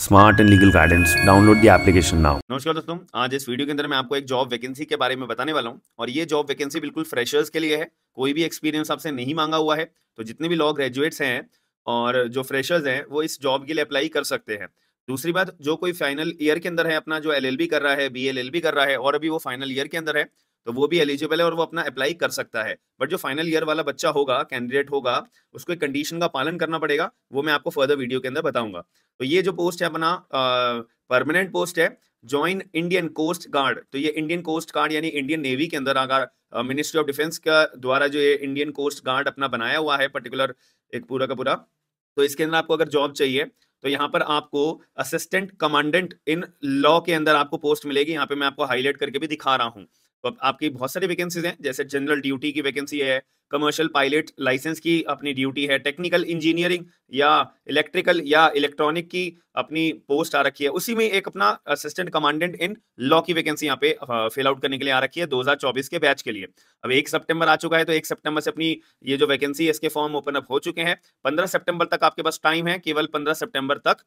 smart and legal guidance download the application now नमस्कार दोस्तों आज इस वीडियो के अंदर मैं आपको एक जॉब वैकेंसी के बारे में बताने वाला हूं और ये जॉब वैकेंसी बिल्कुल फ्रेशर्स के लिए है कोई भी एक्सपीरियंस आपसे नहीं मांगा हुआ है तो जितने भी लॉ ग्रेजुएट्स हैं और जो फ्रेशर्स हैं वो इस जॉब के लिए अप्लाई कर सकते हैं दूसरी बात जो कोई फाइनल ईयर के अंदर है अपना जो एल कर रहा है बी कर रहा है और अभी वो फाइनल ईयर के अंदर है तो वो भी एलिजिबल है और वो अपना अप्लाई कर सकता है बट जो फाइनल ईयर वाला बच्चा होगा कैंडिडेट होगा उसको एक कंडीशन का पालन करना पड़ेगा वो मैं आपको फर्दर वीडियो के अंदर बताऊंगा तो ये जो पोस्ट है अपना परमानेंट पोस्ट है ज्वाइन इंडियन कोस्ट गार्ड तो ये इंडियन कोस्ट गार्ड यानी इंडियन नेवी के अंदर अगर मिनिस्ट्री ऑफ डिफेंस का द्वारा जो ये इंडियन कोस्ट गार्ड अपना बनाया हुआ है पर्टिकुलर एक पूरा का पूरा तो इसके अंदर आपको अगर जॉब चाहिए तो यहाँ पर आपको असिस्टेंट कमांडेंट इन लॉ के अंदर आपको पोस्ट मिलेगी यहाँ पे मैं आपको हाईलाइट करके भी दिखा रहा हूँ तो अब आपकी बहुत सारी वैकेंसीज हैं जैसे जनरल ड्यूटी की वैकेंसी है कमर्शियल पायलट लाइसेंस की अपनी ड्यूटी है टेक्निकल इंजीनियरिंग या इलेक्ट्रिकल या इलेक्ट्रॉनिक की अपनी पोस्ट आ रखी है उसी में एक अपना असिस्टेंट कमांडेंट इन लॉ की वैकेंसी यहाँ पे फिल आउट करने के लिए आ रखी है 2024 के बैच के लिए अब एक सितंबर आ चुका है तो एक सितंबर से अपनी ये जो वैकेंसी है इसके फॉर्म ओपन अप हो चुके हैं पंद्रह सेप्टेम्बर तक आपके पास टाइम है केवल पंद्रह सेप्टेम्बर तक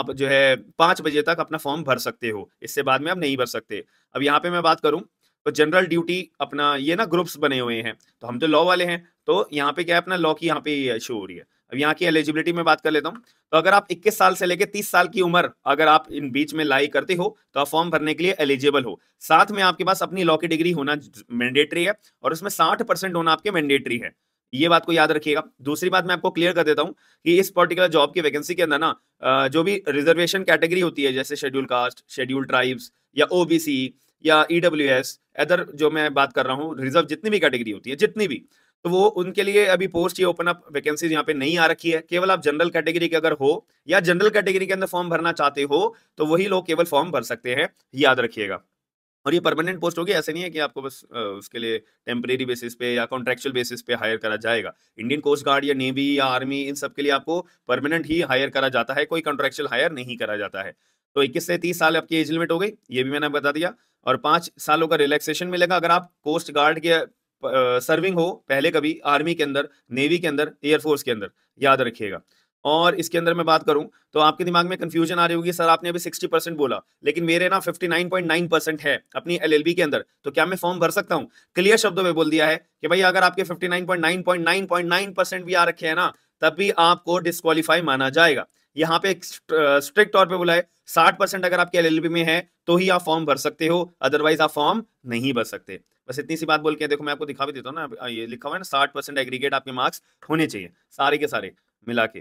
आप जो है पाँच बजे तक अपना फॉर्म भर सकते हो इससे बाद में आप नहीं भर सकते अब यहाँ पे मैं बात करूँ तो जनरल ड्यूटी अपना ये ना ग्रुप्स बने हुए हैं तो हम तो लॉ वाले हैं तो यहाँ पे क्या है अपना लॉ की यहाँ पे शो हो रही है अब यहाँ की एलिजिबिलिटी में बात कर लेता हूँ तो अगर आप 21 साल से लेकर 30 साल की उम्र अगर आप इन बीच में लाई करते हो तो आप फॉर्म भरने के लिए एलिजिबल हो साथ में आपके पास अपनी लॉ की डिग्री होना मैंडेटरी है और उसमें 60 परसेंट होना आपके मैंडेटरी है ये बात को याद रखिएगा दूसरी बात मैं आपको क्लियर कर देता हूँ कि इस पर्टिकुलर जॉब की वैकेंसी के अंदर ना जो भी रिजर्वेशन कैटेगरी होती है जैसे शेड्यूल कास्ट शेड्यूल ट्राइब्स या ओबीसी या ईडब्ल्यूएस e एदर जो मैं बात कर रहा हूँ रिजर्व जितनी भी कैटेगरी होती है जितनी भी तो वो उनके लिए अभी पोस्ट ये ओपन अप वैकेंसीज यहाँ पे नहीं आ रखी है केवल आप जनरल कैटेगरी के अगर हो या जनरल कैटेगरी के अंदर फॉर्म भरना चाहते हो तो वही लोग केवल फॉर्म भर सकते हैं याद रखिएगा और ये परमानेंट पोस्ट होगी ऐसे नहीं है कि आपको बस उसके लिए टेम्परेरी बेसिस पे या कॉन्ट्रेक्चुअल बेसिस पे हायर करा जाएगा इंडियन कोस्ट गार्ड या नेवी या आर्मी इन सब के लिए आपको परमानेंट ही हायर करा जाता है कोई कॉन्ट्रेक्चुअल हायर नहीं करा जाता है तो इक्कीस से तीस साल आपकी एज लिमिट हो गई ये भी मैंने बता दिया और पांच सालों का रिलैक्सेशन मिलेगा अगर आप कोस्ट गार्ड के सर्विंग हो पहले कभी आर्मी के अंदर नेवी के अंदर एयरफोर्स के अंदर याद रखिएगा और इसके अंदर मैं बात करूं तो आपके दिमाग में कंफ्यूजन आ रही होगी सर आपने अभी 60 परसेंट बोला लेकिन मेरे ना 59.9 परसेंट है अपनी एलएलबी के अंदर तो क्या मैं फॉर्म भर सकता हूं क्लियर शब्दों में बोल दिया है कि भाई अगर आपके 59.9.9.9 परसेंट भी आ रखे हैं ना तब भी आपको डिस्कालीफाई माना जाएगा यहाँ पे स्ट्रिक्ट तौर पे बोला है साठ परसेंट अगर आपके एल में है तो ही आप फॉर्म भर सकते हो अदरवाइज आप फॉर्म नहीं भर सकते बस इतनी सी बात बोल के देखो मैं आपको दिखा भी देता हूँ ना ये लिखा हुआ है ना साठ परसेंट एग्रीगेट आपके मार्क्स होने चाहिए सारे के सारे मिला के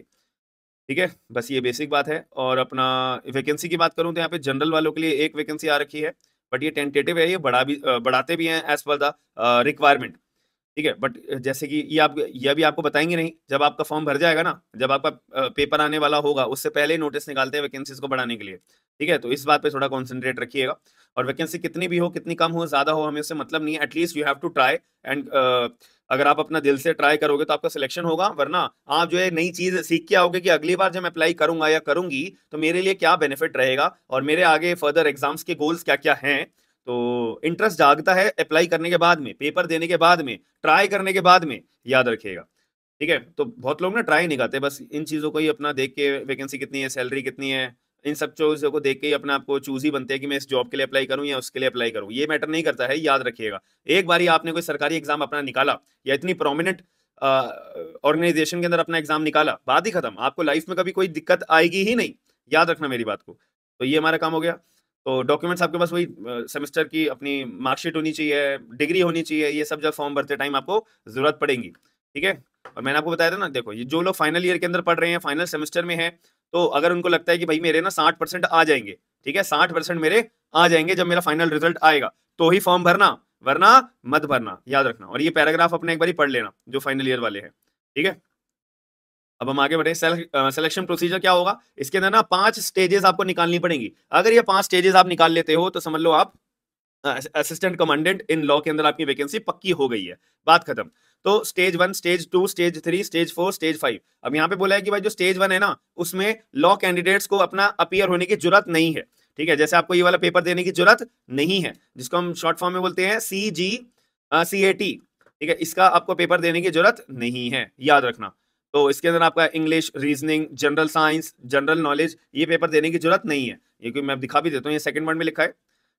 ठीक है बस ये बेसिक बात है और अपना वैकेंसी की बात करूँ तो यहाँ पे जनरल वालों के लिए एक वैकेंसी आ रखी है बट ये टेंटेटिव है ये बढ़ा भी बढ़ाते भी हैं एज पर द रिक्वायरमेंट ठीक है बट जैसे कि ये आप ये भी आपको बताएंगे नहीं जब आपका फॉर्म भर जाएगा ना जब आपका पेपर आने वाला होगा उससे पहले ही नोटिस निकालते हैं वैकेंसीज को बढ़ाने के लिए ठीक है तो इस बात पे थोड़ा कॉन्सेंट्रेट रखिएगा और वैकेंसी कितनी भी हो कितनी कम हो ज्यादा हो हमें उससे मतलब नहीं है at least you have to try and अगर आप अपना दिल से ट्राई करोगे तो आपका सिलेक्शन होगा वरना आप जो है नई चीज सीख के आओगे कि अगली बार जब मैं अप्लाई करूंगा या करूंगी तो मेरे लिए क्या बेनिफिट रहेगा और मेरे आगे फर्दर एग्जाम्स के गोल्स क्या क्या हैं तो इंटरेस्ट जागता है अप्लाई करने के बाद में पेपर देने के बाद में ट्राई करने के बाद में याद रखिएगा ठीक है तो बहुत लोग ना ट्राई नहीं करते बस इन चीज़ों को ही अपना देख के वैकेंसी कितनी है सैलरी कितनी है इन सब चीज़ों को देख के ही अपना आपको चूज ही बनते हैं कि मैं इस जॉब के लिए अप्लाई करूं या उसके लिए अप्लाई करूं ये मैटर नहीं करता है याद रखिएगा एक बार आपने कोई सरकारी एग्जाम अपना निकाला या इतनी प्रोमिनेंट ऑर्गेनाइजेशन के अंदर अपना एग्जाम निकाला बात ही खत्म आपको लाइफ में कभी कोई दिक्कत आएगी ही नहीं याद रखना मेरी बात को तो ये हमारा काम हो गया तो डॉक्यूमेंट्स आपके पास वही सेमेस्टर की अपनी मार्कशीट होनी चाहिए डिग्री होनी चाहिए ये सब जब फॉर्म भरते टाइम आपको जरूरत पड़ेगी ठीक है और मैंने आपको बताया था ना देखो ये जो लोग फाइनल ईयर के अंदर पढ़ रहे हैं फाइनल सेमेस्टर में है तो अगर उनको लगता है कि भाई मेरे ना साठ परसेंट आ जाएंगे ठीक है साठ परसेंट मेरे आ जाएंगे जब मेरा फाइनल रिजल्ट आएगा तो ही फॉर्म भरना वरना मत भरना याद रखना और ये पैराग्राफ अपने एक बार पढ़ लेना जो फाइनल ईयर वाले हैं ठीक है अब हम आगे बढ़े सिलेक्शन प्रोसीजर क्या होगा इसके अंदर ना पांच स्टेजेस आपको निकालनी पड़ेंगी अगर ये पांच स्टेजेस आप निकाल लेते हो तो समझ लो आप असिस्टेंट कमांडेंट इन लॉ के अंदर आपकी वैकेंसी पक्की हो गई है बात खत्म तो stage one stage two stage three stage four stage five अब यहाँ पे बोला है कि भाई जो स्टेज वन है ना उसमें लॉ कैंडिडेट्स को अपना अपियर होने की जरूरत नहीं है ठीक है जैसे आपको ये वाला पेपर देने की जरूरत नहीं है जिसको हम शॉर्ट फॉर्म में बोलते हैं सी जी सी ए टी ठीक है इसका आपको पेपर देने की जरूरत नहीं है याद रखना तो इसके अंदर आपका English reasoning general science general knowledge ये पेपर देने की जरूरत नहीं है ये क्योंकि मैं दिखा भी देता हूँ ये सेकंड वर्ड में लिखा है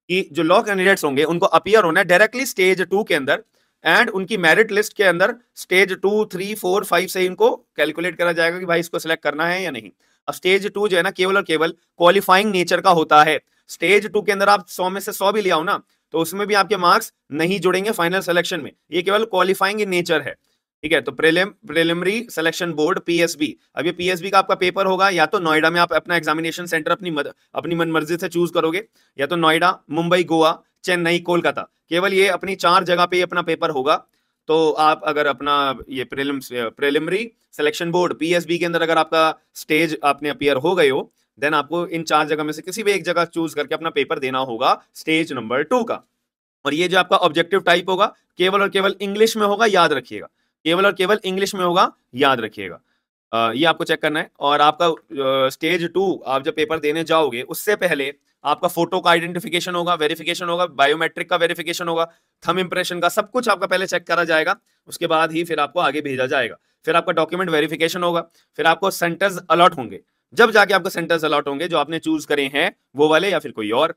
कि जो लॉ कैंडिडेट्स होंगे उनको अपियर होना है डायरेक्टली स्टेज टू के अंदर एंड उनकी मेरिट लिस्ट के अंदर stage two three four five से इनको कैलकुलेट करा जाएगा कि भाई इसको सिलेक्ट करना है या नहीं अब स्टेज टू जो है ना केवल और केवल क्वालिफाइंग नेचर का होता है स्टेज टू के अंदर आप सौ में से सौ भी लिया हो ना तो उसमें भी आपके मार्क्स नहीं जुड़ेंगे फाइनल सिलेक्शन में ये केवल क्वालिफाइंग इन नेचर है ठीक है तो prelim preliminary selection board PSB अब ये पीएसबी का आपका पेपर होगा या तो नोएडा में आप अपना एग्जामिनेशन सेंटर अपनी मद, अपनी मनमर्जी से चूज करोगे या तो नोएडा मुंबई गोवा चेन्नई कोलकाता केवल ये अपनी चार जगह पे अपना पेपर होगा तो आप अगर अपना ये prelim preliminary selection board PSB के अंदर अगर आपका स्टेज आपने अपियर हो गए हो देन आपको इन चार जगह में से किसी भी एक जगह चूज करके अपना पेपर देना होगा स्टेज नंबर टू का और ये जो आपका ऑब्जेक्टिव टाइप होगा केवल और केवल इंग्लिश में होगा याद रखिएगा केवल और केवल इंग्लिश में होगा याद रखिएगा ये आपको चेक करना है और आपका स्टेज टू आप जब पेपर देने जाओगे उससे पहले आपका फोटो का आइडेंटिफिकेशन होगा वेरिफिकेशन होगा बायोमेट्रिक का वेरिफिकेशन होगा थम इंप्रेशन का सब कुछ आपका पहले चेक करा जाएगा उसके बाद ही फिर आपको आगे भेजा जाएगा फिर आपका डॉक्यूमेंट वेरिफिकेशन होगा फिर आपको सेंटर्स अलॉट होंगे जब जाके आपको सेंटर्स अलॉट होंगे जो आपने चूज करे हैं वो वाले या फिर कोई और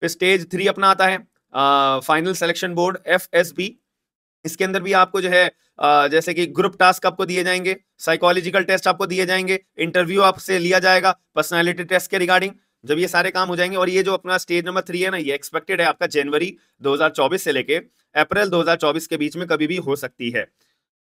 फिर स्टेज थ्री अपना आता है final selection board F S B इसके अंदर भी आपको जो है जैसे कि ग्रुप टास्क आपको दिए जाएंगे साइकोलॉजिकल टेस्ट आपको दिए जाएंगे इंटरव्यू आपसे लिया जाएगा पर्सनैलिटी टेस्ट के रिगार्डिंग जब ये सारे काम हो जाएंगे और ये जो अपना स्टेज नंबर थ्री है ना ये एक्सपेक्टेड है आपका जनवरी 2024 से लेके अप्रैल 2024 के बीच में कभी भी हो सकती है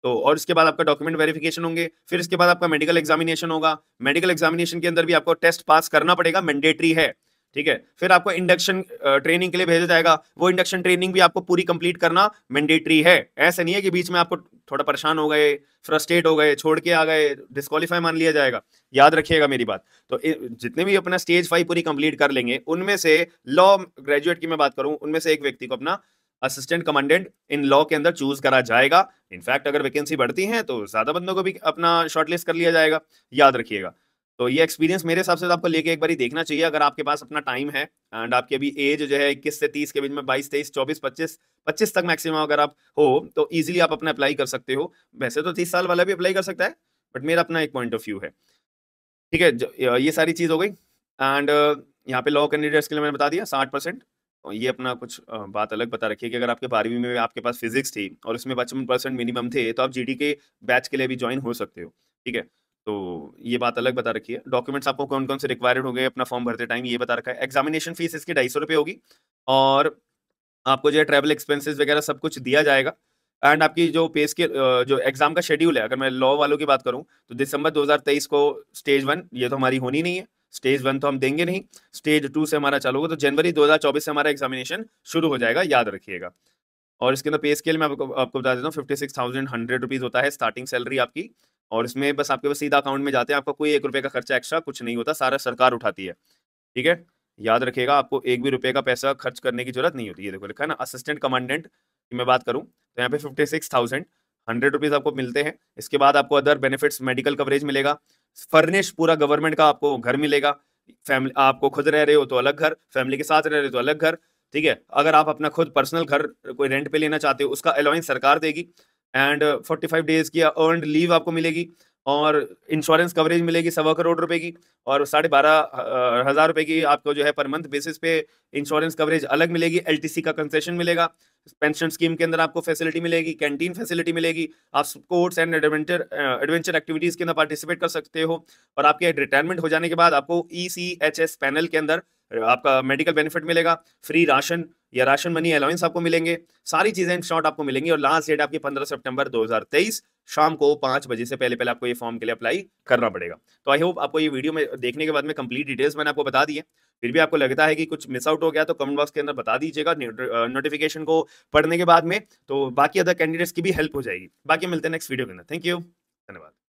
तो और इसके बाद आपका डॉक्यूमेंट वेरिफिकेशन होंगे फिर इसके बाद आपका मेडिकल एग्जामिनेशन होगा मेडिकल एग्जामिनेशन के अंदर भी आपको टेस्ट पास करना पड़ेगा मैंडेटरी है ठीक है फिर आपको इंडक्शन ट्रेनिंग के लिए भेजा जाएगा वो इंडक्शन ट्रेनिंग भी आपको पूरी कंप्लीट करना मैंडेटरी है ऐसे नहीं है कि बीच में आपको थोड़ा परेशान हो गए फ्रस्ट्रेट हो गए छोड़ के आ गए डिस्कालीफाई मान लिया जाएगा याद रखिएगा मेरी बात तो जितने भी अपना स्टेज फाइव पूरी कंप्लीट कर लेंगे उनमें से लॉ ग्रेजुएट की मैं बात करूं उनमें से एक व्यक्ति को अपना असिस्टेंट कमांडेंट इन लॉ के अंदर चूज करा जाएगा इनफैक्ट अगर वैकेंसी बढ़ती है तो ज्यादा बंदों को भी अपना शॉर्टलिस्ट कर लिया जाएगा याद रखिएगा तो ये एक्सपीरियंस मेरे हिसाब से तो आपको लेके एक बार देखना चाहिए अगर आपके पास अपना टाइम है एंड आपकी अभी एज जो है इक्कीस से तीस के बीच में बाईस तेईस चौबीस पच्चीस पच्चीस तक मैक्सिमम अगर आप हो तो ईजिली आप अपना अप्लाई कर सकते हो वैसे तो तीस साल वाला भी अप्लाई कर सकता है बट मेरा अपना एक पॉइंट ऑफ व्यू है ठीक है ये सारी चीज़ हो गई एंड यहाँ पे लॉ कैंडिडेट्स के लिए मैंने बता दिया साठ परसेंट तो ये अपना कुछ बात अलग बता रखी है कि अगर आपके बारहवीं में आपके पास फिजिक्स थी और उसमें पचपन परसेंट मिनिमम थे तो आप जीडी के बैच के लिए भी ज्वाइन हो सकते हो ठीक है तो ये बात अलग बता रखी है डॉक्यूमेंट्स आपको कौन कौन से रिक्वायर्ड हो गए अपना फॉर्म भरते टाइम ये बता रखा है एग्जामिनेशन फीस इसकी ढाई सौ रुपये होगी और आपको जो है ट्रेवल एक्सपेंसेस वगैरह सब कुछ दिया जाएगा एंड आपकी जो पे स्केल जो एग्जाम का शेड्यूल है अगर मैं लॉ वालों की बात करूँ तो दिसंबर दो को स्टेज वन ये तो हमारी होनी नहीं है स्टेज वन तो हम देंगे नहीं स्टेज टू से हमारा चालू होगा तो जनवरी 2024 से हमारा एग्जामिनेशन शुरू हो जाएगा याद रखिएगा और इसके अंदर पे स्केल में आपको आपको बता देता हूँ fifty six thousand hundred rupees होता है स्टार्टिंग सैलरी आपकी और इसमें बस आपके पास सीधा अकाउंट में जाते हैं आपका कोई एक रुपये का खर्चा एक्स्ट्रा कुछ नहीं होता सारा सरकार उठाती है ठीक है याद रखिएगा आपको एक भी रुपये का पैसा खर्च करने की जरूरत नहीं होती ये देखो लिखा है ना असिस्टेंट कमांडेंट की मैं बात करूँ तो यहाँ पे fifty six thousand hundred rupees आपको मिलते हैं इसके बाद आपको अदर बेनिफिट्स मेडिकल कवरेज मिलेगा फर्निश पूरा गवर्नमेंट का आपको घर मिलेगा फैमिली आपको खुद रह रहे हो तो अलग घर फैमिली के साथ रह रहे हो तो अलग घर ठीक है अगर आप अपना खुद पर्सनल घर कोई रेंट पे लेना चाहते हो उसका अलाउंस सरकार देगी एंड फोर्टी फाइव डेज की अर्न लीव आपको मिलेगी और इंश्योरेंस कवरेज मिलेगी सवा करोड़ रुपए की और साढ़े बारह हज़ार रुपये की आपको जो है पर मंथ बेसिस पे इंश्योरेंस कवरेज अलग मिलेगी एलटीसी का कंसेशन मिलेगा पेंशन स्कीम के अंदर आपको फैसिलिटी मिलेगी कैंटीन फैसिलिटी मिलेगी आप sports and adventure adventure activities के अंदर पार्टिसिपेट कर सकते हो और आपके रिटायरमेंट हो जाने के बाद आपको ई e पैनल के अंदर आपका मेडिकल बेनिफिट मिलेगा फ्री राशन या राशन मनी अलाउंस आपको मिलेंगे सारी चीज़ें इन शॉर्ट आपको मिलेंगी और लास्ट डेट आपकी 15 सितंबर 2023 शाम को पाँच बजे से पहले पहले आपको ये फॉर्म के लिए अप्लाई करना पड़ेगा तो आई होप आपको ये वीडियो में देखने के बाद में कंप्लीट डिटेल्स मैंने आपको बता दी फिर भी आपको लगता है कि कुछ मिस आउट हो गया तो कमेंट बॉक्स के अंदर बता दीजिएगा नोटिफिकेशन को पढ़ने के बाद में तो बाकी अदर कैंडिडेट्स की भी हेल्प हो जाएगी बाकी मिलते हैं नेक्स्ट वीडियो के अंदर थैंक यू धन्यवाद